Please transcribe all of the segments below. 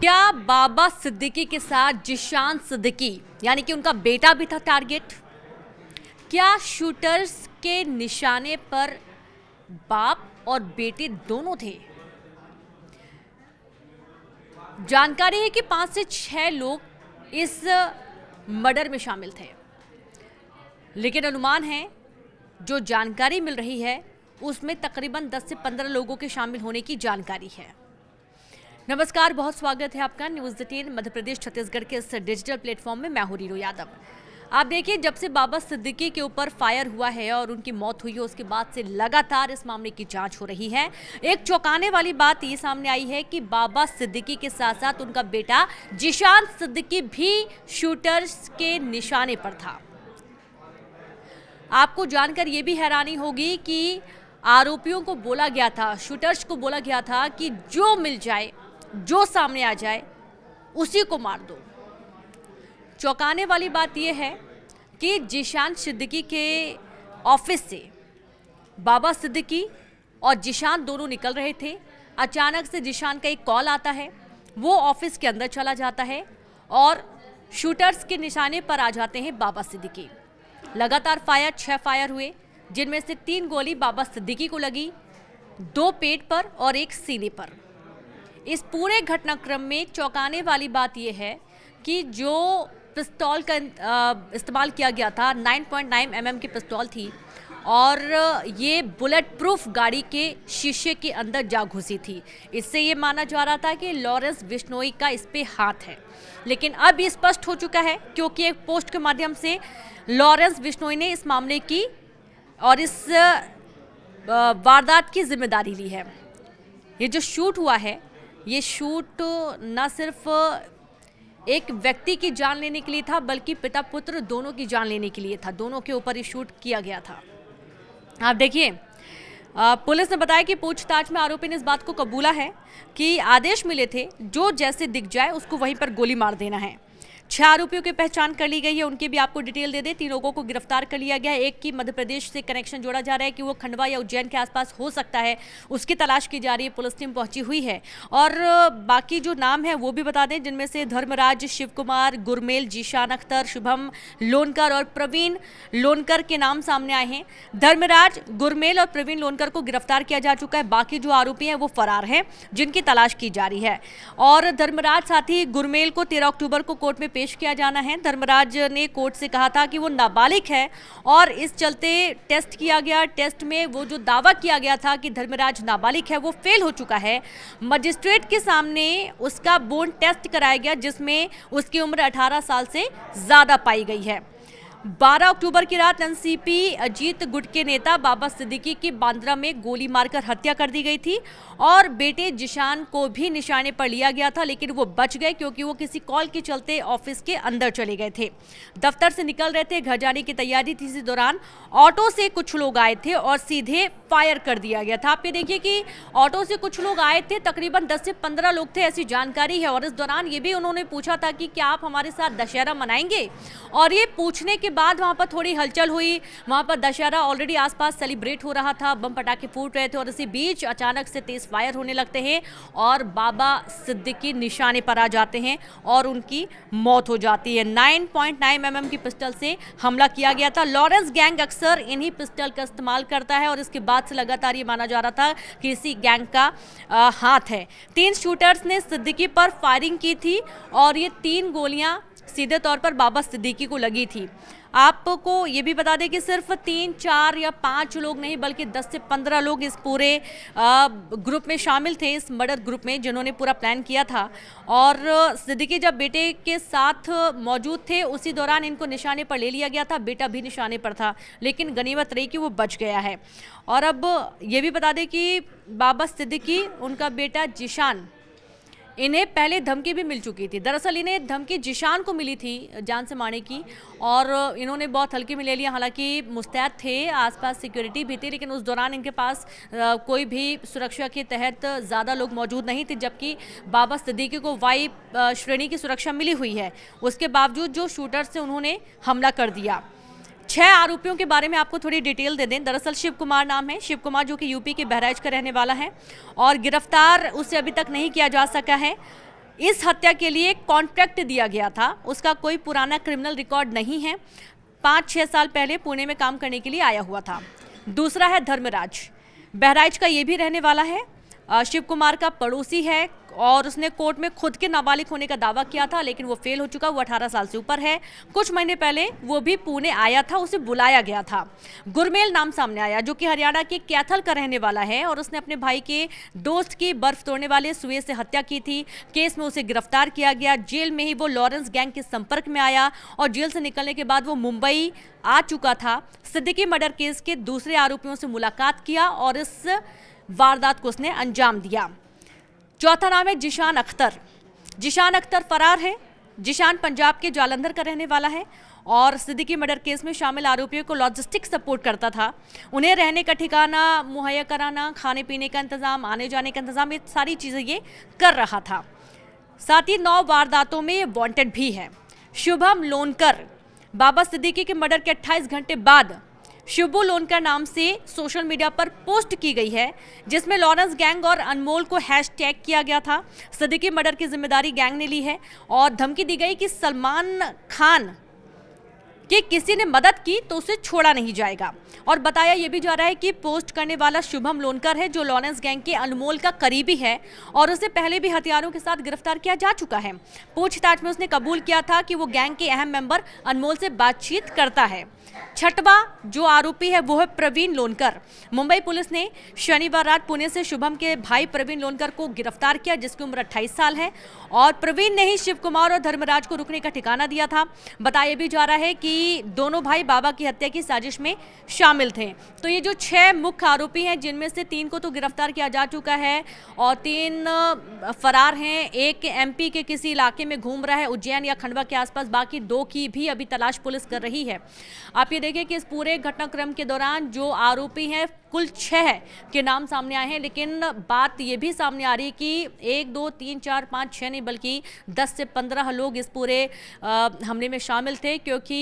क्या बाबा सिद्दीकी के साथ जिशान सिद्दीकी यानी कि उनका बेटा भी था टारगेट क्या शूटर्स के निशाने पर बाप और बेटे दोनों थे जानकारी है कि पाँच से छह लोग इस मर्डर में शामिल थे लेकिन अनुमान है जो जानकारी मिल रही है उसमें तकरीबन 10 से 15 लोगों के शामिल होने की जानकारी है नमस्कार बहुत स्वागत है आपका न्यूज डिटेन मध्य प्रदेश छत्तीसगढ़ के इस डिजिटल प्लेटफॉर्म में मैं हूँ रीरो यादव आप देखिए जब से बाबा सिद्दीकी के ऊपर फायर हुआ है और उनकी मौत हुई है उसके बाद से लगातार इस मामले की जांच हो रही है एक चौंकाने वाली बात ये सामने आई है कि बाबा सिद्दीकी के साथ साथ उनका बेटा जिशान सिद्दीकी भी शूटर्स के निशाने पर था आपको जानकर ये भी हैरानी होगी कि आरोपियों को बोला गया था शूटर्स को बोला गया था कि जो मिल जाए जो सामने आ जाए उसी को मार दो चौंकाने वाली बात यह है कि जिशान सिद्दीकी के ऑफिस से बाबा सिद्दीकी और जिशान दोनों निकल रहे थे अचानक से जिशान का एक कॉल आता है वो ऑफिस के अंदर चला जाता है और शूटर्स के निशाने पर आ जाते हैं बाबा सिद्दीकी लगातार फायर छः फायर हुए जिनमें से तीन गोली बाबा सिद्दीकी को लगी दो पेट पर और एक सीने पर इस पूरे घटनाक्रम में चौंकाने वाली बात यह है कि जो पिस्तौल का इस्तेमाल किया गया था 9.9 पॉइंट mm की पिस्तौल थी और ये बुलेट प्रूफ गाड़ी के शीशे के अंदर जा घुसी थी इससे ये माना जा रहा था कि लॉरेंस बिश्नोई का इस पर हाथ है लेकिन अब ये स्पष्ट हो चुका है क्योंकि एक पोस्ट के माध्यम से लॉरेंस बिश्नोई ने इस मामले की और इस वारदात की जिम्मेदारी ली है ये जो शूट हुआ है ये शूट ना सिर्फ एक व्यक्ति की जान लेने के लिए था बल्कि पिता पुत्र दोनों की जान लेने के लिए था दोनों के ऊपर ये शूट किया गया था आप देखिए पुलिस ने बताया कि पूछताछ में आरोपी ने इस बात को कबूला है कि आदेश मिले थे जो जैसे दिख जाए उसको वहीं पर गोली मार देना है छह आरोपियों की पहचान कर ली गई है उनकी भी आपको डिटेल दे दें तीन लोगों को गिरफ्तार कर लिया गया है एक की मध्य प्रदेश से कनेक्शन जोड़ा जा रहा है कि वो खंडवा या उज्जैन के आसपास हो सकता है उसकी तलाश की जा रही है पुलिस टीम पहुंची हुई है और बाकी जो नाम है वो भी बता दें जिनमें से धर्मराज शिव कुमार गुरमेल जीशान अख्तर शुभम लोनकर और प्रवीण लोनकर के नाम सामने आए हैं धर्मराज गुरमेल और प्रवीण लोनकर को गिरफ्तार किया जा चुका है बाकी जो आरोपी हैं वो फरार हैं जिनकी तलाश की जा रही है और धर्मराज साथ ही गुरमेल को तेरह अक्टूबर को कोर्ट में पेश किया जाना है धर्मराज ने कोर्ट से कहा था कि वो नाबालिग है और इस चलते टेस्ट किया गया टेस्ट में वो जो दावा किया गया था कि धर्मराज नाबालिग है वो फेल हो चुका है मजिस्ट्रेट के सामने उसका बोन टेस्ट कराया गया जिसमें उसकी उम्र 18 साल से ज़्यादा पाई गई है 12 अक्टूबर की रात एनसीपी अजीत गुट के नेता बाबा सिद्दीकी की बांद्रा में गोली मारकर हत्या कर दी गई थी और बेटे जिशान को भी निशाने पर लिया गया था लेकिन वो बच गए क्योंकि वो किसी कॉल के चलते ऑफिस के अंदर चले गए थे दफ्तर से निकल रहे थे घर जाने की तैयारी थी इसी दौरान ऑटो से कुछ लोग आए थे और सीधे फायर कर दिया गया था आप ये देखिए कि ऑटो से कुछ लोग आए थे तकरीबन दस से पंद्रह लोग थे ऐसी जानकारी है और इस दौरान ये भी उन्होंने पूछा था कि क्या आप हमारे साथ दशहरा मनाएंगे और ये पूछने के बाद वहाँ पर थोड़ी हलचल हुई वहाँ पर दशहरा ऑलरेडी आसपास सेलिब्रेट हो रहा था बम पटाखे फूट रहे थे और इसी बीच अचानक से तेज फायर होने लगते हैं और बाबा सिद्दीकी निशाने पर आ जाते हैं और उनकी मौत हो जाती है 9.9 पॉइंट mm की पिस्टल से हमला किया गया था लॉरेंस गैंग अक्सर इन्हीं पिस्टल का इस्तेमाल करता है और इसके बाद से लगातार ये माना जा रहा था कि इसी गैंग का आ, हाथ है तीन शूटर्स ने सिद्दीकी पर फायरिंग की थी और ये तीन गोलियां सीधे तौर पर बाबा सिद्दीकी को लगी थी आपको ये भी बता दें कि सिर्फ तीन चार या पाँच लोग नहीं बल्कि दस से पंद्रह लोग इस पूरे ग्रुप में शामिल थे इस मर्डर ग्रुप में जिन्होंने पूरा प्लान किया था और सिद्दीकी जब बेटे के साथ मौजूद थे उसी दौरान इनको निशाने पर ले लिया गया था बेटा भी निशाने पर था लेकिन गनीमत रही कि वो बच गया है और अब ये भी बता दें कि बाबा सिद्दीकी उनका बेटा जिशान इन्हें पहले धमकी भी मिल चुकी थी दरअसल इन्हें धमकी जिशान को मिली थी जान से मारने की और इन्होंने बहुत हल्के में ले लिया हालांकि मुस्तैद थे आसपास सिक्योरिटी भी थी लेकिन उस दौरान इनके पास कोई भी सुरक्षा के तहत ज़्यादा लोग मौजूद नहीं थे जबकि बाबा सदीकी को वाई श्रेणी की सुरक्षा मिली हुई है उसके बावजूद जो शूटर से उन्होंने हमला कर दिया छह आरोपियों के बारे में आपको थोड़ी डिटेल दे दें दरअसल शिव कुमार नाम है शिव कुमार जो कि यूपी के बहराइच का रहने वाला है और गिरफ्तार उसे अभी तक नहीं किया जा सका है इस हत्या के लिए कॉन्ट्रैक्ट दिया गया था उसका कोई पुराना क्रिमिनल रिकॉर्ड नहीं है पाँच छः साल पहले पुणे में काम करने के लिए आया हुआ था दूसरा है धर्मराज बहराइच का ये भी रहने वाला है शिव कुमार का पड़ोसी है और उसने कोर्ट में खुद के नाबालिग होने का दावा किया था लेकिन वो फेल हो चुका वो 18 साल से ऊपर है कुछ महीने पहले वो भी पुणे आया था उसे बुलाया गया था गुरमेल नाम सामने आया जो कि हरियाणा के कैथल का रहने वाला है और उसने अपने भाई के दोस्त की बर्फ तोड़ने वाले सुए से हत्या की थी केस में उसे गिरफ्तार किया गया जेल में ही वो लॉरेंस गैंग के संपर्क में आया और जेल से निकलने के बाद वो मुंबई आ चुका था सिद्दीकी मर्डर केस के दूसरे आरोपियों से मुलाकात किया और इस वारदात को उसने अंजाम दिया चौथा नाम है जिशान अख्तर जिशान अख्तर फरार है जिशान पंजाब के जालंधर का रहने वाला है और सिद्दीकी मर्डर केस में शामिल आरोपियों को लॉजिस्टिक सपोर्ट करता था उन्हें रहने का ठिकाना मुहैया कराना खाने पीने का इंतज़ाम आने जाने का इंतज़ाम ये सारी चीज़ें ये कर रहा था साथ ही नौ वारदातों में ये वांटेड भी है शुभम लोनकर बाबा सिद्दीकी के मर्डर के 28 घंटे बाद शिबू लोनकर नाम से सोशल मीडिया पर पोस्ट की गई है जिसमें लॉरेंस गैंग और अनमोल को हैश टैग किया गया था सदीकी मर्डर की जिम्मेदारी गैंग ने ली है और धमकी दी गई कि सलमान खान कि किसी ने मदद की तो उसे छोड़ा नहीं जाएगा और बताया यह भी जा रहा है कि पोस्ट करने वाला शुभम लोनकर है जो लॉरेंस गैंग के अनमोल का करीबी है और उसे पहले भी हथियारों के साथ गिरफ्तार किया जा चुका है पूछताछ में उसने कबूल किया था कि वो गैंग के अहम मेंबर अनमोल से बातचीत करता है छठवा जो आरोपी है वो है प्रवीण लोनकर मुंबई पुलिस ने शनिवार रात पुणे से शुभम के भाई प्रवीण लोनकर को गिरफ्तार किया जिसकी उम्र 28 साल है और प्रवीण ने ही शिव कुमार और धर्मराज को रुकने का ठिकाना दिया था बताया भी जा रहा है कि दोनों भाई बाबा की हत्या की साजिश में शामिल थे तो ये जो छह मुख्य आरोपी हैं जिनमें से तीन को तो गिरफ्तार किया जा चुका है और तीन फरार हैं एक एम के किसी इलाके में घूम रहा है उज्जैन या खंडवा के आसपास बाकी दो की भी अभी तलाश पुलिस कर रही है आप ये देखिए कि इस पूरे घटनाक्रम के दौरान जो आरोपी हैं कुल छः के नाम सामने आए हैं लेकिन बात ये भी सामने आ रही है कि एक दो तीन चार पाँच छः नहीं बल्कि दस से पंद्रह लोग इस पूरे हमले में शामिल थे क्योंकि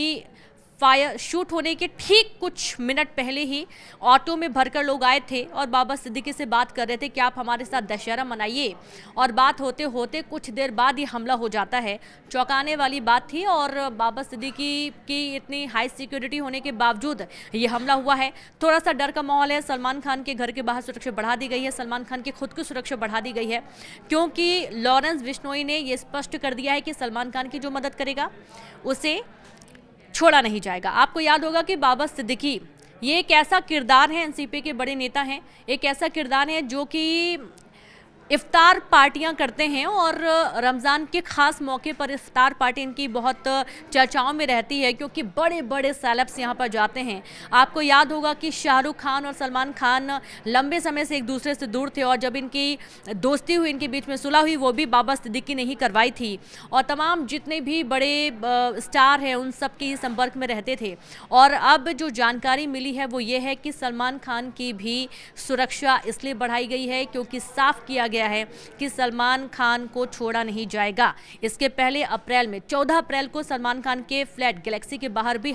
फायर शूट होने के ठीक कुछ मिनट पहले ही ऑटो में भरकर लोग आए थे और बाबा सिद्दीकी से बात कर रहे थे कि आप हमारे साथ दशहरा मनाइए और बात होते होते कुछ देर बाद ये हमला हो जाता है चौंकाने वाली बात थी और बाबा सिद्दीकी की इतनी हाई सिक्योरिटी होने के बावजूद ये हमला हुआ है थोड़ा सा डर का माहौल है सलमान खान के घर के बाहर सुरक्षा बढ़ा दी गई है सलमान खान की खुद की सुरक्षा बढ़ा दी गई है क्योंकि लॉरेंस बिश्नोई ने यह स्पष्ट कर दिया है कि सलमान खान की जो मदद करेगा उसे छोड़ा नहीं जाएगा आपको याद होगा कि बाबा सिद्दीकी ये एक ऐसा किरदार है एनसीपी के बड़े नेता हैं एक ऐसा किरदार है जो कि इफ़ार पार्टियां करते हैं और रमज़ान के ख़ास मौके पर इफ्तार पार्टी इनकी बहुत चर्चाओं में रहती है क्योंकि बड़े बड़े सेलेब्स यहाँ पर जाते हैं आपको याद होगा कि शाहरुख खान और सलमान खान लंबे समय से एक दूसरे से दूर थे और जब इनकी दोस्ती हुई इनके बीच में सुलह हुई वो भी बाबा सिद्दीकी ने ही करवाई थी और तमाम जितने भी बड़े स्टार हैं उन सब के ही संपर्क में रहते थे और अब जो जानकारी मिली है वो ये है कि सलमान खान की भी सुरक्षा इसलिए बढ़ाई गई है क्योंकि साफ किया गया गया है कि सलमान खान को छोड़ा नहीं जाएगा इसके पहले अप्रैल में 14 अप्रैल को सलमान खान के फ्लैट गैलेक्सी के बाहर भी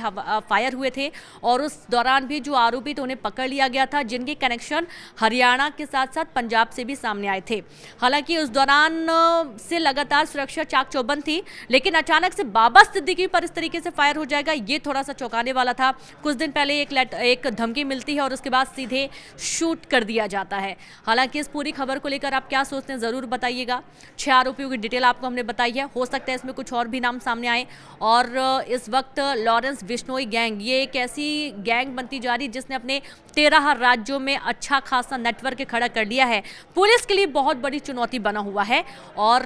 फायर हुए थे और उस दौरान भी जो आरोपी थे उन्हें पकड़ लिया गया था जिनके कनेक्शन हरियाणा के साथ साथ पंजाब से भी सामने आए थे हालांकि उस दौरान से लगातार सुरक्षा चाक चौबंद थी लेकिन अचानक से बाबा सिद्दीकी पर इस तरीके से फायर हो जाएगा ये थोड़ा सा चौंकाने वाला था कुछ दिन पहले एक एक धमकी मिलती है और उसके बाद सीधे शूट कर दिया जाता है हालांकि इस पूरी खबर को लेकर आप क्या सोचते हैं ज़रूर बताइएगा छह आरोपियों की डिटेल आपको हमने बताई है हो सकता है इसमें कुछ और भी नाम सामने आए और इस वक्त लॉरेंस बिश्नोई गैंग ये एक ऐसी गैंग बनती जा रही जिसने अपने तेरह राज्यों में अच्छा खासा नेटवर्क खड़ा कर लिया है पुलिस के लिए बहुत बड़ी चुनौती बना हुआ है और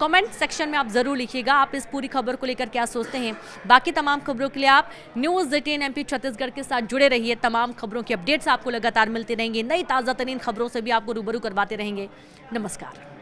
कमेंट सेक्शन में आप ज़रूर लिखिएगा आप इस पूरी खबर को लेकर क्या सोचते हैं बाकी तमाम खबरों के लिए आप न्यूज़ एटीन एम छत्तीसगढ़ के साथ जुड़े रहिए तमाम खबरों की अपडेट्स आपको लगातार मिलती रहेंगी नई ताज़ा खबरों से भी आपको रूबरू करवाते रहेंगे नमस्कार